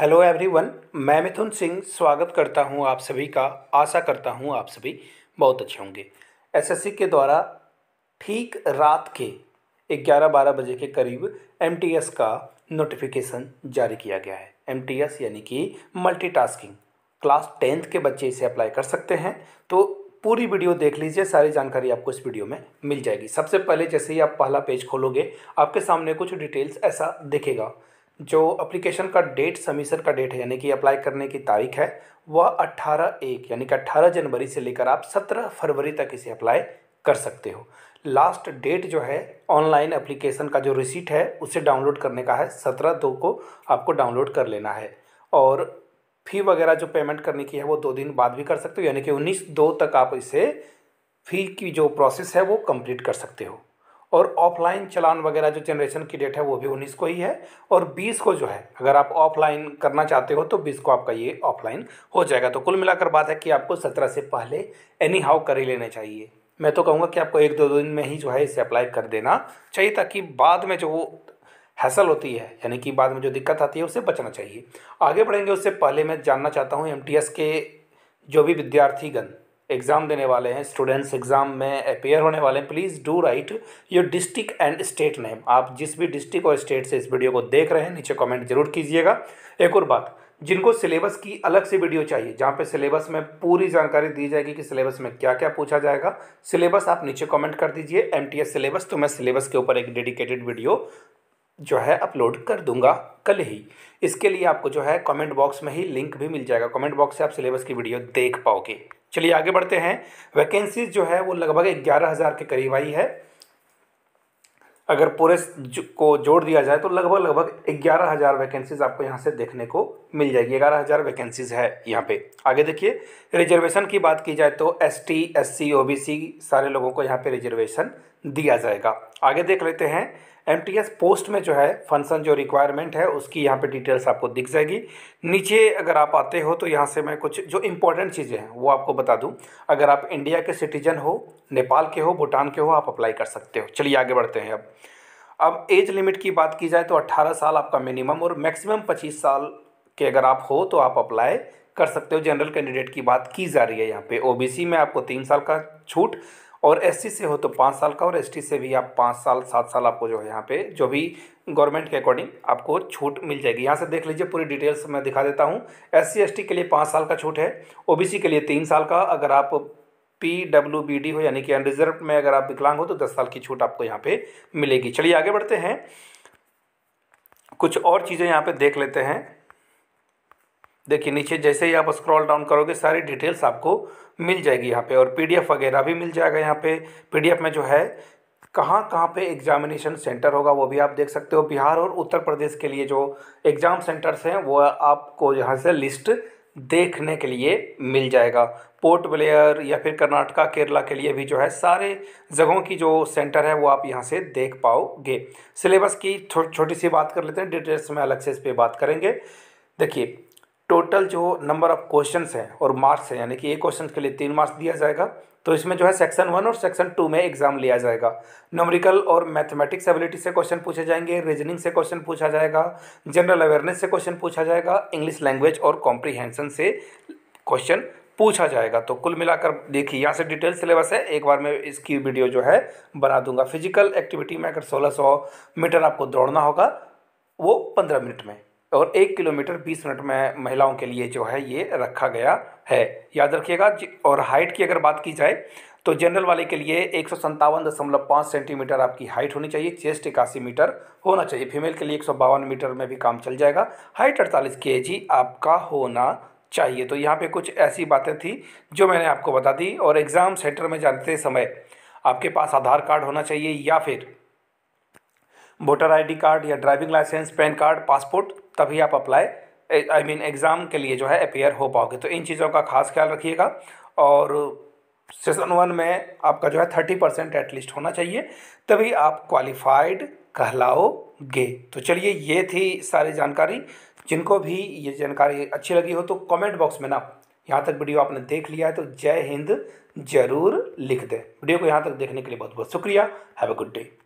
hello everyone मैं मिथुन सिंह स्वागत करता हूं आप सभी का आशा करता हूं आप सभी बहुत अच्छे होंगे एसएससी के द्वारा ठीक रात के 11-12 बजे के करीब एमटीएस का नोटिफिकेशन जारी किया गया है एमटीएस यानी कि मल्टीटास्किंग क्लास टेंथ के बच्चे इसे अप्लाई कर सकते हैं तो पूरी वीडियो देख लीजिए सारी जानकारी आपको इस वीडियो में मिल जाएगी सबसे पहले जैसे ही आप पहला पेज खोलोगे आपके सामने कुछ डिटेल्स ऐसा दिखेगा जो अप्लीकेशन का डेट सबमिशन का डेट है यानी कि अप्लाई करने की तारीख है वह 18 एक यानी कि 18 जनवरी से लेकर आप 17 फरवरी तक इसे अप्लाई कर सकते हो लास्ट डेट जो है ऑनलाइन एप्लीकेशन का जो रिसीट है उसे डाउनलोड करने का है सत्रह दो को आपको डाउनलोड कर लेना है और फ़ी वगैरह जो पेमेंट करने की है वो दो दिन बाद भी कर सकते हो यानी कि उन्नीस दो तक आप इसे फ़ी की जो प्रोसेस है वो कंप्लीट कर सकते हो और ऑफलाइन चलान वगैरह जो जनरेशन की डेट है वो भी उन्नीस को ही है और बीस को जो है अगर आप ऑफलाइन करना चाहते हो तो बीस को आपका ये ऑफलाइन हो जाएगा तो कुल मिलाकर बात है कि आपको सत्रह से पहले एनी हाउ कर ही लेने चाहिए मैं तो कहूँगा कि आपको एक दो दिन में ही जो है इसे अप्लाई कर देना चाहिए ताकि बाद में जो वो हैसल होती है यानी कि बाद में जो दिक्कत आती है उससे बचना चाहिए आगे बढ़ेंगे उससे पहले मैं जानना चाहता हूँ एम के जो भी विद्यार्थीगण एग्ज़ाम देने वाले हैं स्टूडेंट्स एग्ज़ाम में अपेयर होने वाले हैं please do write your district and state name आप जिस भी डिस्ट्रिक्ट और स्टेट से इस वीडियो को देख रहे हैं नीचे कमेंट जरूर कीजिएगा एक और बात जिनको सिलेबस की अलग से वीडियो चाहिए जहाँ पे सिलेबस में पूरी जानकारी दी जाएगी कि सिलेबस में क्या क्या पूछा जाएगा सिलेबस आप नीचे कमेंट कर दीजिए एम सिलेबस तो मैं सिलेबस के ऊपर एक डेडिकेटेड वीडियो जो है अपलोड कर दूंगा कल ही इसके लिए आपको जो है कमेंट बॉक्स में ही लिंक भी मिल जाएगा कमेंट बॉक्स से आप सिलेबस की वीडियो देख पाओगे चलिए आगे बढ़ते हैं वैकेंसीज जो है वो लगभग ग्यारह हज़ार के करीब आई है अगर पूरे को जोड़ दिया जाए तो लगभग लगभग ग्यारह हज़ार वैकेंसीज आपको यहाँ से देखने को मिल जाएगी ग्यारह हज़ार वैकेंसीज है यहाँ पे आगे देखिए रिजर्वेशन की बात की जाए तो S T S C O B C सारे लोगों को यहाँ पे रिजर्वेशन दिया जाएगा आगे देख लेते हैं एम पोस्ट में जो है फंक्शन जो रिक्वायरमेंट है उसकी यहाँ पे डिटेल्स आपको दिख जाएगी नीचे अगर आप आते हो तो यहाँ से मैं कुछ जो इंपॉर्टेंट चीज़ें हैं वो आपको बता दूँ अगर आप इंडिया के सिटीजन हो नेपाल के हो भूटान के हो आप अप्लाई कर सकते हो चलिए आगे बढ़ते हैं अब अब एज लिमिट की बात की जाए तो अट्ठारह साल आपका मिनिमम और मैक्सिमम पच्चीस साल के अगर आप हो तो आप अप्लाई कर सकते हो जनरल कैंडिडेट की बात की जा रही है यहाँ पे ओबीसी में आपको तीन साल का छूट और एससी से हो तो पाँच साल का और एसटी से भी आप पाँच साल सात साल आपको जो है यहाँ पे जो भी गवर्नमेंट के अकॉर्डिंग आपको छूट मिल जाएगी यहाँ से देख लीजिए पूरी डिटेल्स मैं दिखा देता हूँ एस सी के लिए पाँच साल का छूट है ओ के लिए तीन साल का अगर आप पी डब्ल्यू बी डी हो यानी कि अनरिजर्व में अगर आप विकलांग हो तो दस साल की छूट आपको यहाँ पे मिलेगी चलिए आगे बढ़ते हैं कुछ और चीज़ें यहाँ पे देख लेते हैं देखिए नीचे जैसे ही आप स्क्रॉल डाउन करोगे सारी डिटेल्स आपको मिल जाएगी यहाँ पे और पीडीएफ वगैरह भी मिल जाएगा यहाँ पे पीडीएफ में जो है कहाँ कहाँ पे एग्जामिनेशन सेंटर होगा वो भी आप देख सकते हो बिहार और उत्तर प्रदेश के लिए जो एग्ज़ाम सेंटर्स हैं वो आपको यहाँ से लिस्ट देखने के लिए मिल जाएगा पोर्ट ब्लेयर या फिर कर्नाटका केरला के लिए भी जो है सारे जगहों की जो सेंटर है वो आप यहाँ से देख पाओगे सिलेबस की छो, छोटी सी बात कर लेते हैं डिटेल्स में अलग से इस पर बात करेंगे देखिए टोटल जो नंबर ऑफ क्वेश्चन हैं और मार्क्स हैं यानी कि एक क्वेश्चन के लिए तीन मार्क्स दिया जाएगा तो इसमें जो है सेक्शन वन और सेक्शन टू में एग्जाम लिया जाएगा नोमरिकल और मैथमेटिक्स एबिलिटी से क्वेश्चन पूछे जाएंगे रीजनिंग से क्वेश्चन पूछा जाएगा जनरल अवेयरनेस से क्वेश्चन पूछा जाएगा इंग्लिश लैंग्वेज और कॉम्प्रीहेंशन से क्वेश्चन पूछा जाएगा तो कुल मिलाकर देखिए यहाँ से डिटेल सिलेबस है एक बार मैं इसकी वीडियो जो है बना दूंगा फिजिकल एक्टिविटी में अगर सोलह मीटर आपको दौड़ना होगा वो पंद्रह मिनट में और एक किलोमीटर बीस मिनट में महिलाओं के लिए जो है ये रखा गया है याद रखिएगा और हाइट की अगर बात की जाए तो जनरल वाले के लिए एक सौ सत्तावन दशमलव पाँच सेंटीमीटर आपकी हाइट होनी चाहिए चेस्ट इक्यासी मीटर होना चाहिए फीमेल के लिए एक सौ बावन मीटर में भी काम चल जाएगा हाइट अड़तालीस के आपका होना चाहिए तो यहाँ पे कुछ ऐसी बातें थी जो मैंने आपको बता दी और एग्ज़ाम सेंटर में जाते समय आपके पास आधार कार्ड होना चाहिए या फिर वोटर आईडी कार्ड या driving licence PAN card passport तभी आप अप्लाई आई मीन एग्ज़ाम के लिए जो है अपेयर हो पाओगे तो इन चीज़ों का खास ख्याल रखिएगा और सेशन वन में आपका जो है थर्टी परसेंट एटलीस्ट होना चाहिए तभी आप क्वालिफाइड कहलाओगे तो चलिए ये थी सारी जानकारी जिनको भी ये जानकारी अच्छी लगी हो तो कमेंट बॉक्स में ना यहाँ तक वीडियो आपने देख लिया है तो जय हिंद जरूर लिख दें वीडियो को यहाँ तक देखने के लिए बहुत बहुत शुक्रिया हैव अ गुड डे